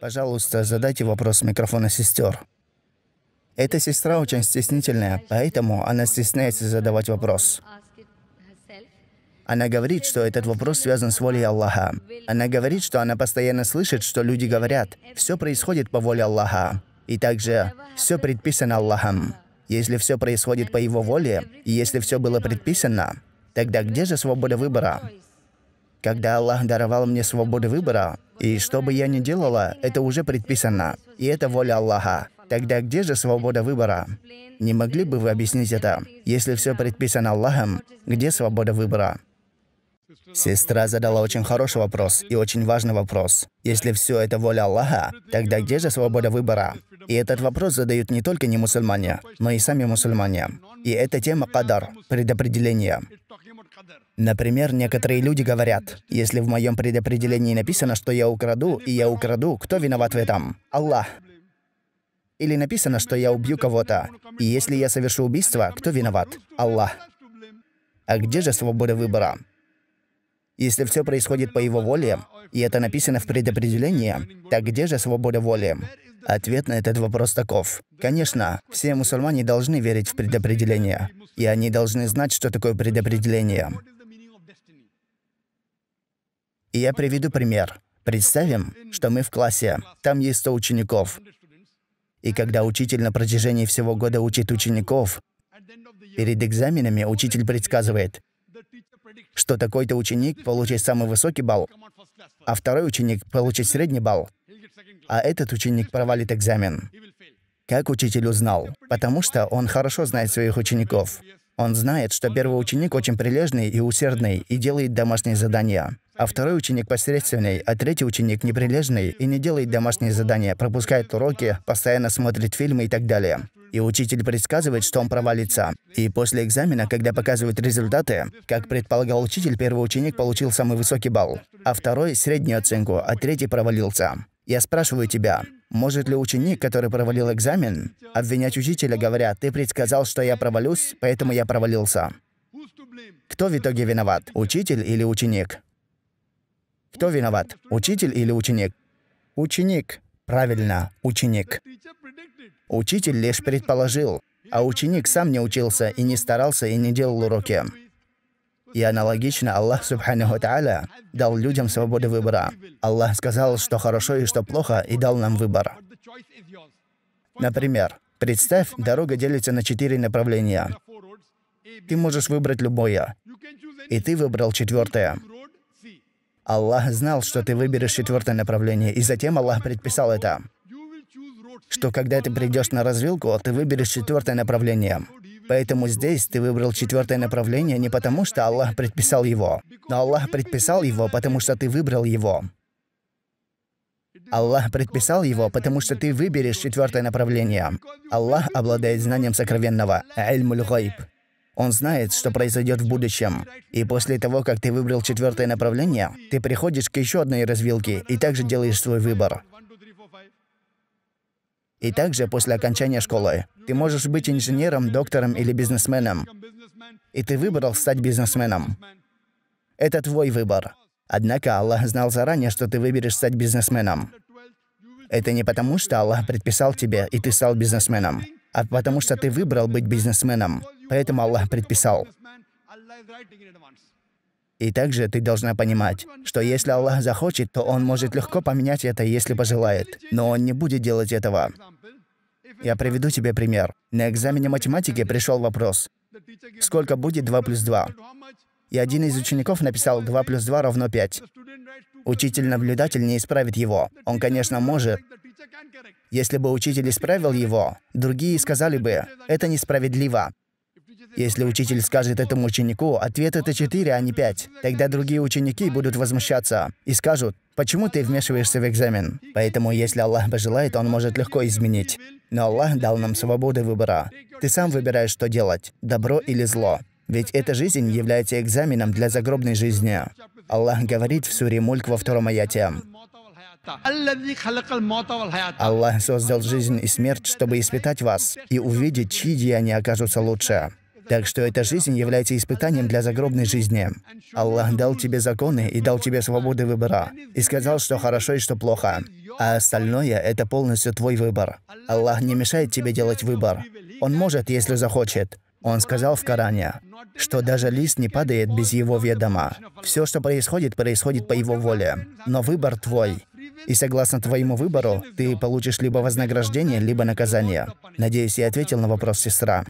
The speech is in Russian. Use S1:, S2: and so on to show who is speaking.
S1: Пожалуйста, задайте вопрос микрофона сестер. Эта сестра очень стеснительная, поэтому она стесняется задавать вопрос. Она говорит, что этот вопрос связан с волей Аллаха. Она говорит, что она постоянно слышит, что люди говорят, все происходит по воле Аллаха. И также все предписано Аллахом. Если все происходит по его воле, и если все было предписано, тогда где же свобода выбора? когда Аллах даровал мне свободу выбора, и что бы я ни делала, это уже предписано, и это воля Аллаха. Тогда где же свобода выбора? Не могли бы вы объяснить это? Если все предписано Аллахом, где свобода выбора? Сестра задала очень хороший вопрос и очень важный вопрос. Если все это воля Аллаха, тогда где же свобода выбора? И этот вопрос задают не только не мусульмане, но и сами мусульмане. И эта тема кадар, предопределение. Например, некоторые люди говорят, если в моем предопределении написано, что я украду, и я украду, кто виноват в этом? Аллах. Или написано, что я убью кого-то, и если я совершу убийство, кто виноват? Аллах. А где же свобода выбора? Если все происходит по его воле, и это написано в предопределении, так где же свобода воли? Ответ на этот вопрос таков. Конечно, все мусульмане должны верить в предопределение, и они должны знать, что такое предопределение. И я приведу пример. Представим, что мы в классе, там есть 100 учеников. И когда учитель на протяжении всего года учит учеников, перед экзаменами учитель предсказывает, что такой-то ученик получит самый высокий балл, а второй ученик получит средний балл, а этот ученик провалит экзамен. Как учитель узнал? Потому что он хорошо знает своих учеников. Он знает, что первый ученик очень прилежный и усердный и делает домашние задания а второй ученик посредственный, а третий ученик неприлежный и не делает домашние задания, пропускает уроки, постоянно смотрит фильмы и так далее. И учитель предсказывает, что он провалится. И после экзамена, когда показывают результаты, как предполагал учитель, первый ученик получил самый высокий балл, а второй — среднюю оценку, а третий провалился. Я спрашиваю тебя, может ли ученик, который провалил экзамен, обвинять учителя, говоря, «Ты предсказал, что я провалюсь, поэтому я провалился». Кто в итоге виноват, учитель или ученик? Кто виноват, учитель или ученик? Ученик. Правильно, ученик. Учитель лишь предположил, а ученик сам не учился и не старался и не делал уроки. И аналогично Аллах Субхану Тааля дал людям свободу выбора. Аллах сказал, что хорошо и что плохо, и дал нам выбор. Например, представь, дорога делится на четыре направления. Ты можешь выбрать любое. И ты выбрал четвертое. Аллах знал, что ты выберешь четвертое направление, и затем Аллах предписал это. Что когда ты придешь на развилку, ты выберешь четвертое направление. Поэтому здесь ты выбрал четвертое направление не потому, что Аллах предписал его, но Аллах предписал его, потому что ты выбрал его. Аллах предписал его, потому что ты выберешь четвертое направление. Аллах обладает знанием сокровенного, аль муль он знает, что произойдет в будущем. И после того, как ты выбрал четвертое направление, ты приходишь к еще одной развилке и также делаешь свой выбор. И также после окончания школы. Ты можешь быть инженером, доктором или бизнесменом. И ты выбрал стать бизнесменом. Это твой выбор. Однако Аллах знал заранее, что ты выберешь стать бизнесменом. Это не потому, что Аллах предписал тебе, и ты стал бизнесменом, а потому что ты выбрал быть бизнесменом. Поэтому Аллах предписал. И также ты должна понимать, что если Аллах захочет, то Он может легко поменять это, если пожелает. Но Он не будет делать этого. Я приведу тебе пример. На экзамене математики пришел вопрос. Сколько будет 2 плюс 2? И один из учеников написал 2 плюс 2 равно 5. Учитель-наблюдатель не исправит его. Он, конечно, может. Если бы учитель исправил его, другие сказали бы, это несправедливо. Если учитель скажет этому ученику, ответ это 4, а не 5, тогда другие ученики будут возмущаться и скажут, почему ты вмешиваешься в экзамен? Поэтому, если Аллах пожелает, он может легко изменить. Но Аллах дал нам свободу выбора. Ты сам выбираешь, что делать, добро или зло. Ведь эта жизнь является экзаменом для загробной жизни. Аллах говорит в суре Мульк во втором аяте. Аллах создал жизнь и смерть, чтобы испытать вас и увидеть, чьи деяния окажутся лучше. Так что эта жизнь является испытанием для загробной жизни. Аллах дал тебе законы и дал тебе свободы выбора. И сказал, что хорошо и что плохо. А остальное — это полностью твой выбор. Аллах не мешает тебе делать выбор. Он может, если захочет. Он сказал в Коране, что даже лист не падает без его ведома. Все, что происходит, происходит по его воле. Но выбор твой. И согласно твоему выбору, ты получишь либо вознаграждение, либо наказание. Надеюсь, я ответил на вопрос сестра.